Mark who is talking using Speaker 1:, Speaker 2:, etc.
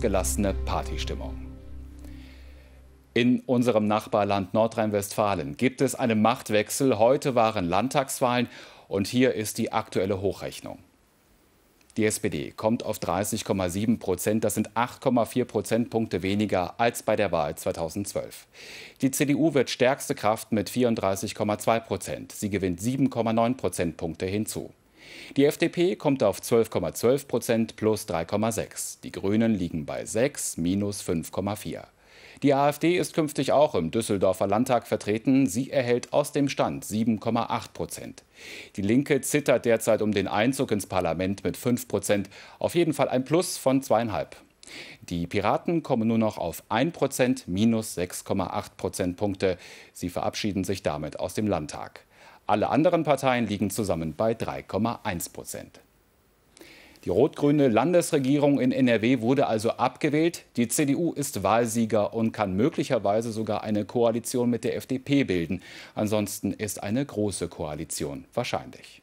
Speaker 1: ausgelassene Partystimmung. In unserem Nachbarland Nordrhein-Westfalen gibt es einen Machtwechsel. Heute waren Landtagswahlen und hier ist die aktuelle Hochrechnung. Die SPD kommt auf 30,7 Prozent. Das sind 8,4 Prozentpunkte weniger als bei der Wahl 2012. Die CDU wird stärkste Kraft mit 34,2 Prozent. Sie gewinnt 7,9 Prozentpunkte hinzu. Die FDP kommt auf 12,12 Prozent ,12 plus 3,6. Die Grünen liegen bei 6 minus 5,4. Die AfD ist künftig auch im Düsseldorfer Landtag vertreten. Sie erhält aus dem Stand 7,8 Prozent. Die Linke zittert derzeit um den Einzug ins Parlament mit 5 Prozent. Auf jeden Fall ein Plus von zweieinhalb. Die Piraten kommen nur noch auf 1 Prozent minus 6,8 Prozentpunkte. Sie verabschieden sich damit aus dem Landtag. Alle anderen Parteien liegen zusammen bei 3,1 Prozent. Die rot-grüne Landesregierung in NRW wurde also abgewählt. Die CDU ist Wahlsieger und kann möglicherweise sogar eine Koalition mit der FDP bilden. Ansonsten ist eine große Koalition wahrscheinlich.